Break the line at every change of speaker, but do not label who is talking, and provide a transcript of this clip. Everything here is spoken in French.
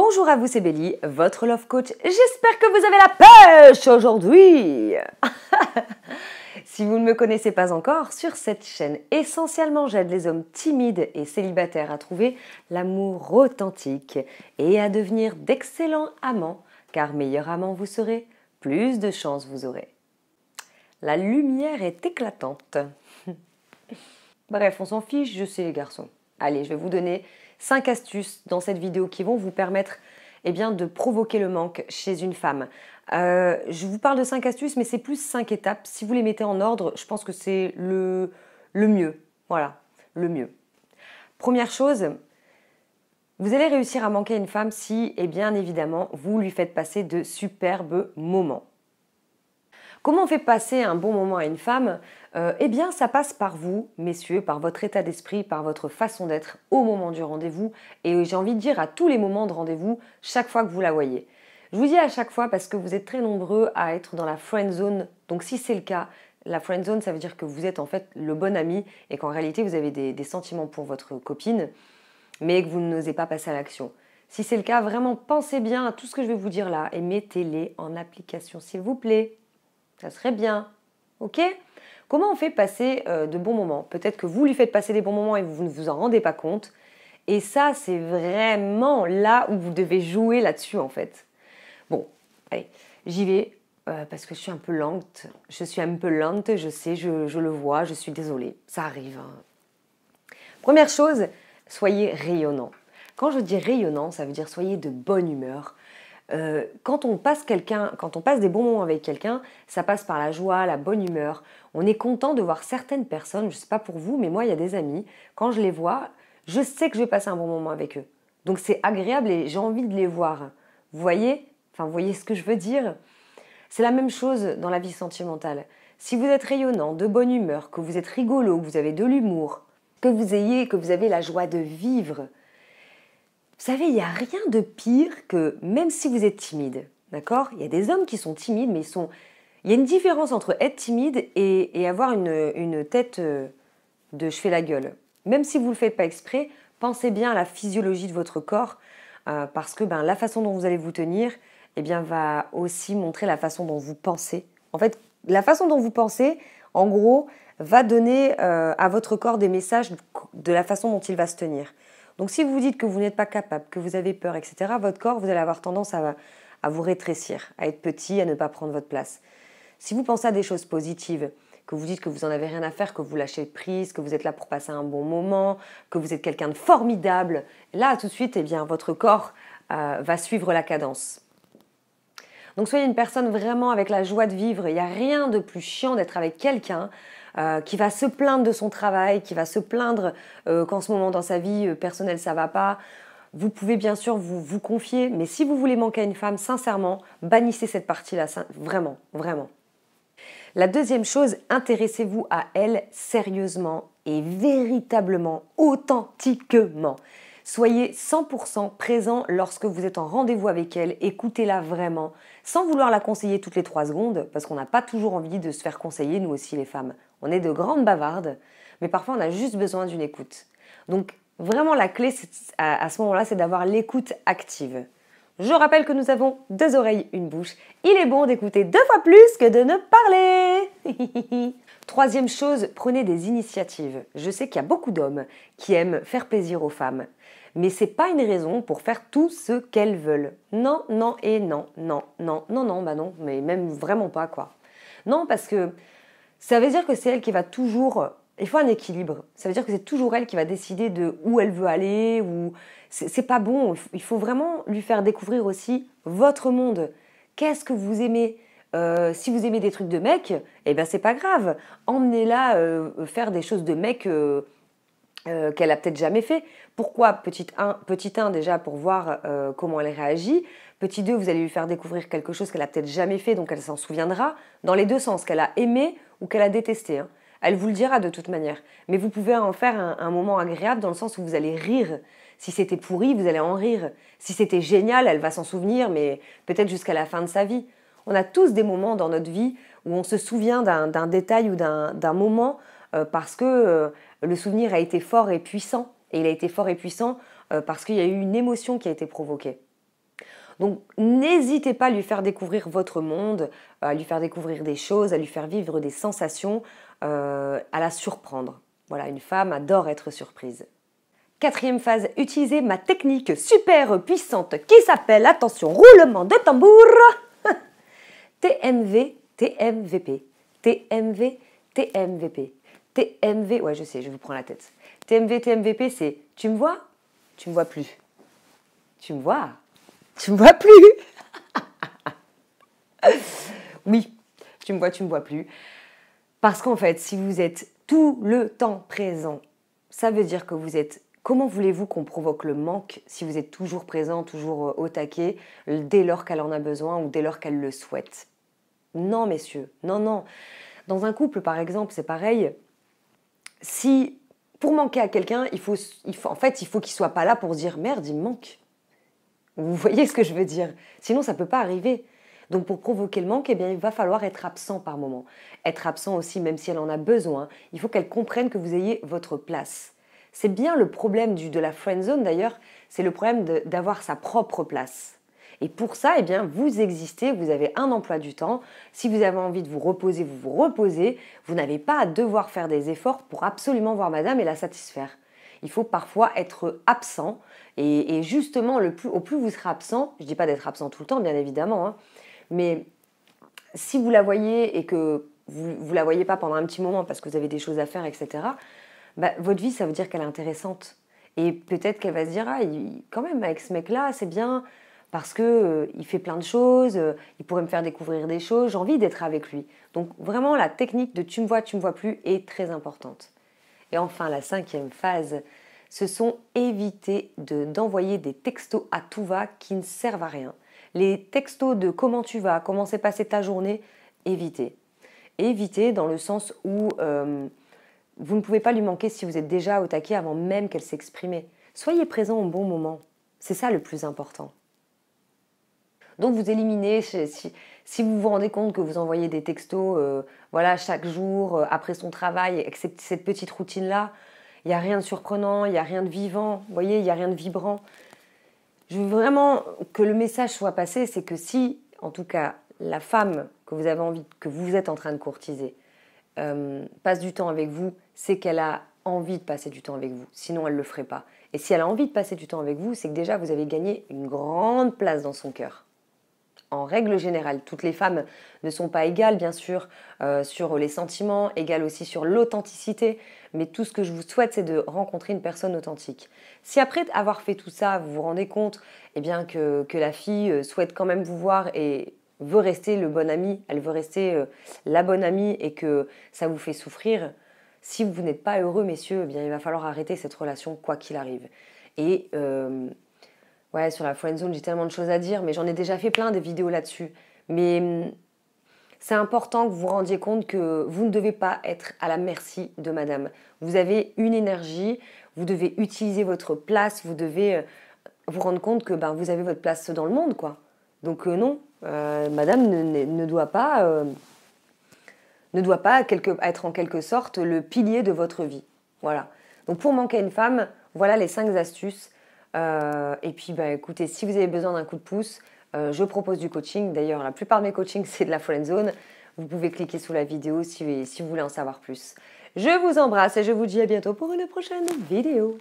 Bonjour à vous, c'est Belly, votre love coach. J'espère que vous avez la pêche aujourd'hui. si vous ne me connaissez pas encore, sur cette chaîne, essentiellement j'aide les hommes timides et célibataires à trouver l'amour authentique et à devenir d'excellents amants, car meilleur amant vous serez, plus de chance vous aurez. La lumière est éclatante. Bref, on s'en fiche, je sais les garçons. Allez, je vais vous donner 5 astuces dans cette vidéo qui vont vous permettre eh bien, de provoquer le manque chez une femme. Euh, je vous parle de 5 astuces, mais c'est plus 5 étapes. Si vous les mettez en ordre, je pense que c'est le, le mieux. Voilà, le mieux. Première chose, vous allez réussir à manquer une femme si, et eh bien évidemment, vous lui faites passer de superbes moments. Comment on fait passer un bon moment à une femme euh, Eh bien, ça passe par vous, messieurs, par votre état d'esprit, par votre façon d'être au moment du rendez-vous, et j'ai envie de dire à tous les moments de rendez-vous, chaque fois que vous la voyez. Je vous dis à chaque fois parce que vous êtes très nombreux à être dans la friend zone, donc si c'est le cas, la friend zone, ça veut dire que vous êtes en fait le bon ami et qu'en réalité vous avez des, des sentiments pour votre copine, mais que vous n'osez pas passer à l'action. Si c'est le cas, vraiment pensez bien à tout ce que je vais vous dire là et mettez-les en application, s'il vous plaît. Ça serait bien. Ok Comment on fait passer euh, de bons moments Peut-être que vous lui faites passer des bons moments et vous ne vous en rendez pas compte. Et ça, c'est vraiment là où vous devez jouer là-dessus en fait. Bon, allez, j'y vais euh, parce que je suis un peu lente. Je suis un peu lente, je sais, je, le vois, je suis désolée. Ça arrive. Hein. Première chose, soyez rayonnant. Quand je dis rayonnant, ça veut dire soyez de bonne humeur, euh, quand on passe quelqu'un, quand on passe des bons moments avec quelqu'un, ça passe par la joie, la bonne humeur. On est content de voir certaines personnes, je ne sais pas pour vous, mais moi il y a des amis, quand je les vois, je sais que je vais passer un bon moment avec eux. Donc c'est agréable et j'ai envie de les voir. Vous voyez Enfin, vous voyez ce que je veux dire C'est la même chose dans la vie sentimentale. Si vous êtes rayonnant, de bonne humeur, que vous êtes rigolo, que vous avez de l'humour, que vous ayez, que vous avez la joie de vivre, vous savez, il n'y a rien de pire que même si vous êtes timide, d'accord Il y a des hommes qui sont timides, mais sont... Il y a une différence entre être timide et, avoir une, tête euh, de je fais la gueule. Même si vous ne le faites pas exprès, pensez bien à la physiologie de votre corps, euh, parce que ben, la façon dont vous allez vous tenir eh bien, va aussi montrer la façon dont vous pensez. En fait, la façon dont vous pensez, en gros, va donner euh, à votre corps des messages de la façon dont il va se tenir. Donc si vous dites que vous n'êtes pas capable, que vous avez peur, etc., votre corps, vous allez avoir tendance à, vous rétrécir, à être petit, à ne pas prendre votre place. Si vous pensez à des choses positives, que vous dites que vous n'en avez rien à faire, que vous lâchez prise, que vous êtes là pour passer un bon moment, que vous êtes quelqu'un de formidable, là tout de suite, eh bien, votre corps euh, va suivre la cadence. Donc soyez une personne vraiment avec la joie de vivre. Il n'y a rien de plus chiant d'être avec quelqu'un euh, qui va se plaindre de son travail, qui va se plaindre euh, qu'en ce moment dans sa vie euh, personnelle ça va pas. Vous pouvez bien sûr vous, vous confier, mais si vous voulez manquer à une femme, sincèrement, bannissez cette partie-là, vraiment, vraiment. La deuxième chose, intéressez-vous à elle sérieusement et véritablement, authentiquement. Soyez 100% présent lorsque vous êtes en rendez-vous avec elle, écoutez-la vraiment, sans vouloir la conseiller toutes les 3 secondes, parce qu'on n'a pas toujours envie de se faire conseiller, nous aussi les femmes. On est de grandes bavardes, mais parfois on a juste besoin d'une écoute. Donc vraiment la clé à ce moment-là, c'est d'avoir l'écoute active. Je rappelle que nous avons deux oreilles, une bouche. Il est bon d'écouter deux fois plus que de ne parler. Troisième chose, prenez des initiatives. Je sais qu'il y a beaucoup d'hommes qui aiment faire plaisir aux femmes, mais c'est pas une raison pour faire tout ce qu'elles veulent. Non, non et non, non, non, non, non, bah non, mais même vraiment pas quoi. Non, parce que ça veut dire que c'est elle qui va toujours. Euh, il faut un équilibre. Ça veut dire que c'est toujours elle qui va décider de où elle veut aller, ou. C'est pas bon. Il faut vraiment lui faire découvrir aussi votre monde. Qu'est-ce que vous aimez euh, si vous aimez des trucs de mec, eh ben c'est pas grave. Emmenez-la euh, faire des choses de mec. Euh, qu'elle a peut-être jamais fait. Pourquoi petit 1, petit 1 déjà pour voir euh, comment elle réagit. Petit 2, vous allez lui faire découvrir quelque chose qu'elle a peut-être jamais fait, donc elle s'en souviendra, dans les deux sens, qu'elle a aimé ou qu'elle a détesté. Hein. Elle vous le dira de toute manière. Mais vous pouvez en faire un, un moment agréable dans le sens où vous allez rire. Si c'était pourri, vous allez en rire. Si c'était génial, elle va s'en souvenir, mais peut-être jusqu'à la fin de sa vie. On a tous des moments dans notre vie où on se souvient d'un détail ou d'un moment euh, parce que euh, le souvenir a été fort et puissant. Et il a été fort et puissant euh, parce qu'il y a eu une émotion qui a été provoquée. Donc n'hésitez pas à lui faire découvrir votre monde, à lui faire découvrir des choses, à lui faire vivre des sensations, à la surprendre. Voilà, une femme adore être surprise. Quatrième phase, utilisez ma technique super puissante qui s'appelle, attention, roulement de tambour, TMV, TMVP, TMV, TMVP. TMV, ouais, je sais, je vous prends la tête. TMV, TMVP, c'est tu me vois Tu me vois plus. Tu me vois Tu me vois plus Oui, tu me vois, tu me vois plus. Parce qu'en fait, si vous êtes tout le temps présent, ça veut dire que vous êtes. Comment voulez-vous qu'on provoque le manque si vous êtes toujours présent, toujours euh, au taquet, dès lors qu'elle en a besoin ou dès lors qu'elle le souhaite Non, messieurs, non, non. Dans un couple, par exemple, c'est pareil si pour manquer à quelqu'un, il faut, en fait, il faut qu'il soit pas là pour dire merde, il me manque. Vous voyez ce que je veux dire Sinon, ça ne peut pas arriver. Donc pour provoquer le manque, eh bien, il va falloir être absent par moment. Être absent aussi, même si elle en a besoin, il faut qu'elle comprenne que vous ayez votre place. C'est bien le problème de la friend zone d'ailleurs, c'est le problème d'avoir sa propre place. Et pour ça, eh bien, vous existez, vous avez un emploi du temps. Si vous avez envie de vous reposer, vous vous reposez. Vous n'avez pas à devoir faire des efforts pour absolument voir madame et la satisfaire. Il faut parfois être absent. Et, justement, le plus, au plus vous serez absent, je ne dis pas d'être absent tout le temps, bien évidemment, hein, mais si vous la voyez et que vous ne la voyez pas pendant un petit moment parce que vous avez des choses à faire, etc., bah, votre vie, ça veut dire qu'elle est intéressante. Et peut-être qu'elle va se dire, ah, quand même, avec ce mec-là, c'est bien, parce que euh, il fait plein de choses, euh, il pourrait me faire découvrir des choses, j'ai envie d'être avec lui. Donc vraiment la technique de tu me vois, tu me vois plus est très importante. Et enfin la cinquième phase, ce sont éviter d'envoyer des textos à tout va qui ne servent à rien. Les textos de comment tu vas, comment s'est passée ta journée, évitez. Évitez dans le sens où euh, vous ne pouvez pas lui manquer si vous êtes déjà au taquet avant même qu'elle s'exprime. Soyez présent au bon moment. C'est ça le plus important. Donc vous éliminez, si, vous vous rendez compte que vous envoyez des textos euh, voilà, chaque jour, euh, après son travail, avec cette petite routine-là, il n'y a rien de surprenant, il n'y a rien de vivant, voyez, il n'y a rien de vibrant. Je veux vraiment que le message soit passé, c'est que si, en tout cas, la femme que vous avez envie, que vous êtes en train de courtiser, euh, passe du temps avec vous, c'est qu'elle a envie de passer du temps avec vous. Sinon, elle ne le ferait pas. Et si elle a envie de passer du temps avec vous, c'est que déjà, vous avez gagné une grande place dans son cœur en règle générale. Toutes les femmes ne sont pas égales, bien sûr, euh, sur les sentiments, égales aussi sur l'authenticité, mais tout ce que je vous souhaite, c'est de rencontrer une personne authentique. Si après avoir fait tout ça, vous vous rendez compte et eh bien, que, la fille euh, souhaite quand même vous voir et veut rester le bon ami, elle veut rester euh, la bonne amie et que ça vous fait souffrir, si vous n'êtes pas heureux, messieurs, eh bien, il va falloir arrêter cette relation quoi qu'il arrive. Et Ouais, sur la friendzone, j'ai tellement de choses à dire, mais j'en ai déjà fait plein de vidéos là-dessus. Mais hum, c'est important que vous vous rendiez compte que vous ne devez pas être à la merci de madame. Vous avez une énergie, vous devez utiliser votre place, vous devez euh, vous rendre compte que ben, vous avez votre place dans le monde, quoi. Donc euh, non, euh, madame ne, doit pas, ne doit pas être en quelque sorte le pilier de votre vie. Voilà. Donc pour manquer une femme, voilà les cinq astuces euh, et puis, bah, écoutez, si vous avez besoin d'un coup de pouce, euh, je propose du coaching. D'ailleurs, la plupart de mes coachings, c'est de la friend Zone. Vous pouvez cliquer sous la vidéo si, si vous voulez en savoir plus. Je vous embrasse et je vous dis à bientôt pour une prochaine vidéo.